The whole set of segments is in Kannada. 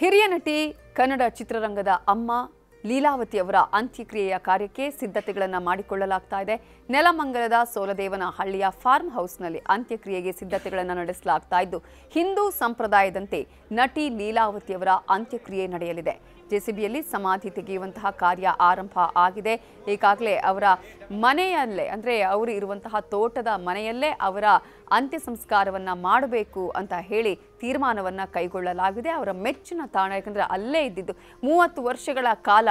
ಹಿರಿಯ ನಟಿ ಕನ್ನಡ ಚಿತ್ರರಂಗದ ಅಮ್ಮ ಲೀಲಾವತಿ ಅವರ ಅಂತ್ಯಕ್ರಿಯೆಯ ಕಾರ್ಯಕ್ಕೆ ಸಿದ್ಧತೆಗಳನ್ನು ಮಾಡಿಕೊಳ್ಳಲಾಗ್ತಾ ಇದೆ ನೆಲಮಂಗಲದ ಸೋಲದೇವನ ಹಳ್ಳಿಯ ಫಾರ್ಮ್ ಹೌಸ್ನಲ್ಲಿ ಅಂತ್ಯಕ್ರಿಯೆಗೆ ಸಿದ್ಧತೆಗಳನ್ನು ನಡೆಸಲಾಗ್ತಾ ಇದ್ದು ಹಿಂದೂ ಸಂಪ್ರದಾಯದಂತೆ ನಟಿ ಲೀಲಾವತಿಯವರ ಅಂತ್ಯಕ್ರಿಯೆ ನಡೆಯಲಿದೆ ಜೆಸಿಬಿಯಲ್ಲಿ ಸಮಾಧಿ ತೆಗೆಯುವಂತಹ ಕಾರ್ಯ ಆರಂಭ ಆಗಿದೆ ಈಗಾಗಲೇ ಅವರ ಮನೆಯಲ್ಲೇ ಅಂದರೆ ಅವರು ಇರುವಂತಹ ತೋಟದ ಮನೆಯಲ್ಲೇ ಅವರ ಅಂತ್ಯ ಸಂಸ್ಕಾರವನ್ನು ಮಾಡಬೇಕು ಅಂತ ಹೇಳಿ ತೀರ್ಮಾನವನ್ನು ಕೈಗೊಳ್ಳಲಾಗಿದೆ ಅವರ ಮೆಚ್ಚಿನ ತಾಣ ಯಾಕಂದರೆ ಅಲ್ಲೇ ಇದ್ದಿದ್ದು ಮೂವತ್ತು ವರ್ಷಗಳ ಕಾಲ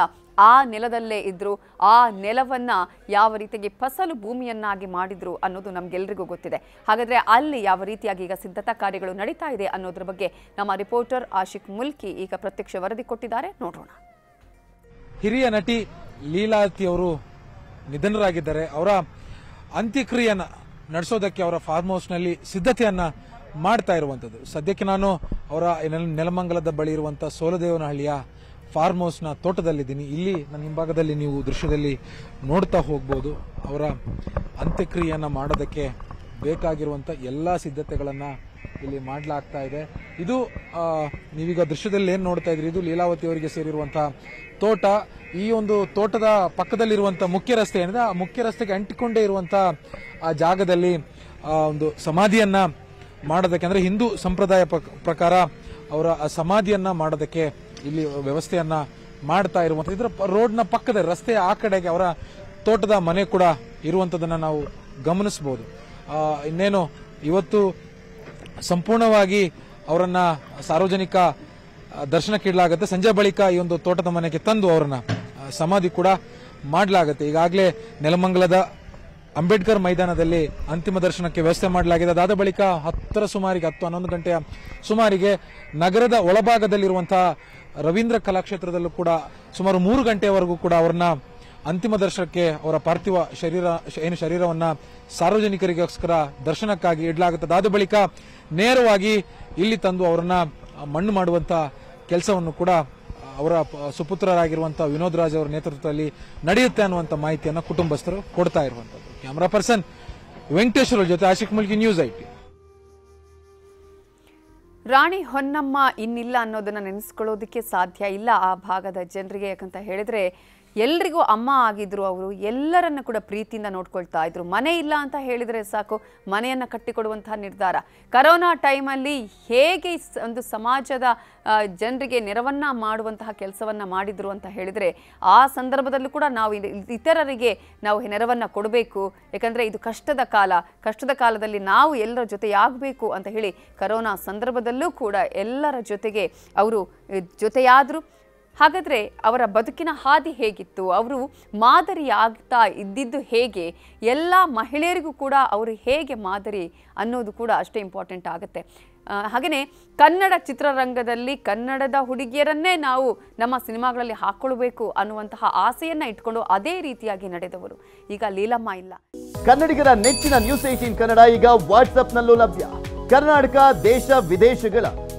ಆ ನೆಲದಲ್ಲೇ ಇದ್ದರು ಆ ನೆಲವನ್ನು ಯಾವ ರೀತಿಯಾಗಿ ಫಸಲು ಭೂಮಿಯನ್ನಾಗಿ ಮಾಡಿದರು ಅನ್ನೋದು ನಮಗೆಲ್ಲರಿಗೂ ಗೊತ್ತಿದೆ ಹಾಗಾದರೆ ಅಲ್ಲಿ ಯಾವ ರೀತಿಯಾಗಿ ಈಗ ಸಿದ್ಧತಾ ಕಾರ್ಯಗಳು ನಡೀತಾ ಇದೆ ಅನ್ನೋದ್ರ ಬಗ್ಗೆ ನಮ್ಮ ರಿಪೋರ್ಟರ್ ಆಶಿಕ್ ಮುಲ್ಕಿ ಈಗ ಪ್ರತ್ಯಕ್ಷ ವರದಿ ಕೊಟ್ಟಿದ್ದಾರೆ ನೋಡೋಣ ಹಿರಿಯ ನಟಿ ಲೀಲಾವತಿ ಅವರು ನಿಧನರಾಗಿದ್ದಾರೆ ಅವರ ಅಂತ್ಯಕ್ರಿಯೆಯನ್ನ ನಡೆಸೋದಕ್ಕೆ ಅವರ ಫಾರ್ಮ್ ಹೌಸ್ನಲ್ಲಿ ಸಿದ್ಧತೆಯನ್ನ ಮಾಡ್ತಾ ಇರುವಂತದ್ದು ಸದ್ಯಕ್ಕೆ ನಾನು ಅವರ ನೆಲಮಂಗಲದ ಬಳಿ ಇರುವಂತಹ ಸೋಲದೇವನಹಳ್ಳಿಯ ಫಾರ್ಮ್ ನ ತೋಟದಲ್ಲಿದ್ದೀನಿ ಇಲ್ಲಿ ನನ್ನ ಹಿಂಭಾಗದಲ್ಲಿ ನೀವು ದೃಶ್ಯದಲ್ಲಿ ನೋಡ್ತಾ ಹೋಗ್ಬೋದು ಅವರ ಅಂತ್ಯಕ್ರಿಯೆಯನ್ನು ಮಾಡೋದಕ್ಕೆ ಬೇಕಾಗಿರುವಂಥ ಎಲ್ಲ ಸಿದ್ಧತೆಗಳನ್ನ ಇಲ್ಲಿ ಮಾಡಲಾಗ್ತಾ ಇದೆ ಇದು ನೀವೀಗ ದೃಶ್ಯದಲ್ಲಿ ಏನ್ ನೋಡ್ತಾ ಇದ್ರಿ ಇದು ಲೀಲಾವತಿ ಅವರಿಗೆ ಸೇರಿರುವಂತಹ ತೋಟ ಈ ಒಂದು ತೋಟದ ಪಕ್ಕದಲ್ಲಿರುವಂತಹ ಮುಖ್ಯ ರಸ್ತೆ ಏನಿದೆ ಆ ಮುಖ್ಯ ರಸ್ತೆಗೆ ಅಂಟಿಕೊಂಡೇ ಇರುವಂತ ಆ ಜಾಗದಲ್ಲಿ ಆ ಒಂದು ಸಮಾಧಿಯನ್ನ ಮಾಡೋದಕ್ಕೆ ಅಂದ್ರೆ ಹಿಂದೂ ಸಂಪ್ರದಾಯ ಪ್ರಕಾರ ಅವರ ಆ ಸಮಾಧಿಯನ್ನ ಮಾಡೋದಕ್ಕೆ ಇಲ್ಲಿ ವ್ಯವಸ್ಥೆಯನ್ನ ಮಾಡ್ತಾ ಇರುವಂಥದ್ದು ಇದರ ರೋಡ್ನ ಪಕ್ಕದ ರಸ್ತೆಯ ಆ ಕಡೆಗೆ ಅವರ ತೋಟದ ಮನೆ ಕೂಡ ಇರುವಂತದನ್ನ ನಾವು ಗಮನಿಸಬಹುದು ಇನ್ನೇನು ಇವತ್ತು ಸಂಪೂರ್ಣವಾಗಿ ಅವರನ್ನ ಸಾರ್ವಜನಿಕ ದರ್ಶನಕ್ಕೆ ಇಡಲಾಗುತ್ತೆ ಸಂಜೆ ಬಳಿಕ ಈ ಒಂದು ತೋಟದ ಮನೆಗೆ ತಂದು ಅವರನ್ನ ಸಮಾಧಿ ಕೂಡ ಮಾಡಲಾಗುತ್ತೆ ಈಗಾಗಲೇ ನೆಲಮಂಗಲದ ಅಂಬೇಡ್ಕರ್ ಮೈದಾನದಲ್ಲಿ ಅಂತಿಮ ದರ್ಶನಕ್ಕೆ ವ್ಯವಸ್ಥೆ ಮಾಡಲಾಗಿದೆ ಅದಾದ ಬಳಿಕ ಹತ್ತರ ಸುಮಾರಿಗೆ ಹತ್ತು ಹನ್ನೊಂದು ಗಂಟೆಯ ಸುಮಾರಿಗೆ ನಗರದ ಒಳಭಾಗದಲ್ಲಿರುವಂತಹ ರವೀಂದ್ರ ಕಲಾಕ್ಷೇತ್ರದಲ್ಲೂ ಕೂಡ ಸುಮಾರು ಮೂರು ಗಂಟೆವರೆಗೂ ಕೂಡ ಅವರನ್ನ ಅಂತಿಮ ದರ್ಶನಕ್ಕೆ ಅವರ ಪಾರ್ಥಿವ ಶರೀರ ಏನು ಶರೀರವನ್ನ ಸಾರ್ವಜನಿಕರಿಗೋಸ್ಕರ ದರ್ಶನಕ್ಕಾಗಿ ಇಡಲಾಗುತ್ತದೆ ಆದ ಬಳಿಕ ನೇರವಾಗಿ ಇಲ್ಲಿ ತಂದು ಅವರನ್ನ ಮಣ್ಣು ಮಾಡುವಂತ ಕೆಲಸವನ್ನು ಕೂಡ ಅವರ ಸುಪುತ್ರರಾಗಿರುವಂತಹ ವಿನೋದ್ ರಾಜ್ ಅವರ ನೇತೃತ್ವದಲ್ಲಿ ನಡೆಯುತ್ತೆ ಅನ್ನುವಂತ ಮಾಹಿತಿಯನ್ನು ಕುಟುಂಬಸ್ಥರು ಕೊಡ್ತಾ ಇರುವಂತದ್ದು ಕ್ಯಾಮರಾ ಪರ್ಸನ್ ವೆಂಕಟೇಶ್ವರ ಜೊತೆ ಆಶಿಕ್ ಮುಲ್ಕಿ ನ್ಯೂಸ್ ಐಟಿ ರಾಣಿ ಹೊನ್ನಮ್ಮ ಇನ್ನಿಲ್ಲ ಅನ್ನೋದನ್ನ ನೆನೆಸ್ಕೊಳ್ಳೋದಕ್ಕೆ ಸಾಧ್ಯ ಇಲ್ಲ ಆ ಭಾಗದ ಜನರಿಗೆ ಯಾಕಂತ ಹೇಳಿದ್ರೆ ಎಲ್ರಿಗೂ ಅಮ್ಮ ಆಗಿದ್ರು ಅವರು ಎಲ್ಲರನ್ನು ಕೂಡ ಪ್ರೀತಿಯಿಂದ ನೋಡ್ಕೊಳ್ತಾ ಇದ್ರು ಮನೆ ಇಲ್ಲ ಅಂತ ಹೇಳಿದರೆ ಸಾಕು ಮನೆಯನ್ನು ಕಟ್ಟಿಕೊಡುವಂತಹ ನಿರ್ಧಾರ ಕರೋನಾ ಟೈಮಲ್ಲಿ ಹೇಗೆ ಒಂದು ಸಮಾಜದ ಜನರಿಗೆ ನೆರವನ್ನು ಮಾಡುವಂತಹ ಕೆಲಸವನ್ನು ಮಾಡಿದರು ಅಂತ ಹೇಳಿದರೆ ಆ ಸಂದರ್ಭದಲ್ಲೂ ಕೂಡ ನಾವು ಇತರರಿಗೆ ನಾವು ನೆರವನ್ನು ಕೊಡಬೇಕು ಯಾಕಂದರೆ ಇದು ಕಷ್ಟದ ಕಾಲ ಕಷ್ಟದ ಕಾಲದಲ್ಲಿ ನಾವು ಎಲ್ಲರ ಜೊತೆಯಾಗಬೇಕು ಅಂತ ಹೇಳಿ ಕರೋನಾ ಸಂದರ್ಭದಲ್ಲೂ ಕೂಡ ಎಲ್ಲರ ಜೊತೆಗೆ ಅವರು ಜೊತೆಯಾದರು ಹಾಗಾದರೆ ಅವರ ಬದುಕಿನ ಹಾದಿ ಹೇಗಿತ್ತು ಅವರು ಮಾದರಿ ಆಗ್ತಾ ಇದ್ದಿದ್ದು ಹೇಗೆ ಎಲ್ಲ ಮಹಿಳೆಯರಿಗೂ ಕೂಡ ಅವರು ಹೇಗೆ ಮಾದರಿ ಅನ್ನೋದು ಕೂಡ ಅಷ್ಟೇ ಇಂಪಾರ್ಟೆಂಟ್ ಆಗುತ್ತೆ ಹಾಗೆಯೇ ಕನ್ನಡ ಚಿತ್ರರಂಗದಲ್ಲಿ ಕನ್ನಡದ ಹುಡುಗಿಯರನ್ನೇ ನಾವು ನಮ್ಮ ಸಿನಿಮಾಗಳಲ್ಲಿ ಹಾಕ್ಕೊಳ್ಬೇಕು ಅನ್ನುವಂತಹ ಆಸೆಯನ್ನು ಇಟ್ಕೊಂಡು ಅದೇ ರೀತಿಯಾಗಿ ನಡೆದವರು ಈಗ ಲೀಲಮ್ಮ ಇಲ್ಲ ಕನ್ನಡಿಗರ ನೆಚ್ಚಿನ ನ್ಯೂಸ್ ಏಟೀನ್ ಕನ್ನಡ ಈಗ ವಾಟ್ಸಪ್ನಲ್ಲೂ ಲಭ್ಯ ಕರ್ನಾಟಕ ದೇಶ ವಿದೇಶಗಳ